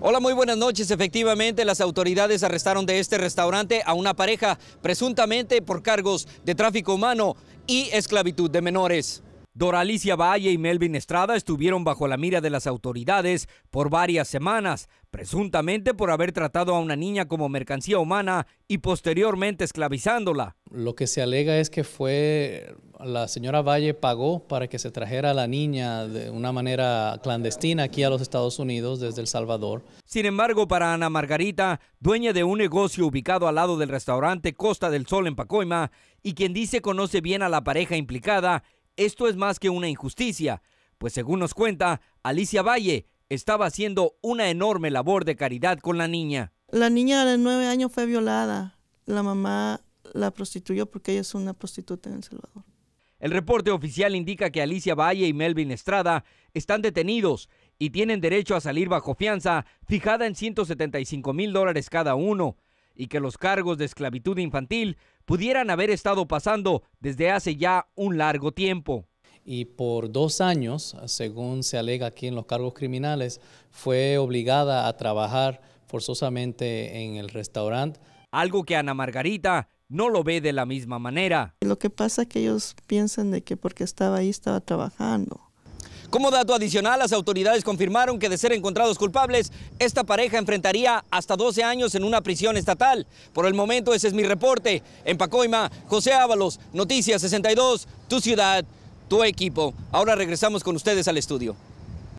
Hola, muy buenas noches. Efectivamente, las autoridades arrestaron de este restaurante a una pareja, presuntamente por cargos de tráfico humano y esclavitud de menores. Doralicia Valle y Melvin Estrada estuvieron bajo la mira de las autoridades por varias semanas, presuntamente por haber tratado a una niña como mercancía humana y posteriormente esclavizándola. Lo que se alega es que fue la señora Valle pagó para que se trajera a la niña de una manera clandestina aquí a los Estados Unidos desde El Salvador. Sin embargo, para Ana Margarita, dueña de un negocio ubicado al lado del restaurante Costa del Sol en Pacoima, y quien dice conoce bien a la pareja implicada, esto es más que una injusticia, pues según nos cuenta, Alicia Valle estaba haciendo una enorme labor de caridad con la niña. La niña de nueve años fue violada. La mamá la prostituyó porque ella es una prostituta en El Salvador. El reporte oficial indica que Alicia Valle y Melvin Estrada están detenidos y tienen derecho a salir bajo fianza fijada en 175 mil dólares cada uno y que los cargos de esclavitud infantil pudieran haber estado pasando desde hace ya un largo tiempo. Y por dos años, según se alega aquí en los cargos criminales, fue obligada a trabajar forzosamente en el restaurante. Algo que Ana Margarita no lo ve de la misma manera. Lo que pasa es que ellos piensan de que porque estaba ahí estaba trabajando. Como dato adicional, las autoridades confirmaron que de ser encontrados culpables, esta pareja enfrentaría hasta 12 años en una prisión estatal. Por el momento ese es mi reporte. En Pacoima, José Ábalos, Noticias 62, tu ciudad, tu equipo. Ahora regresamos con ustedes al estudio.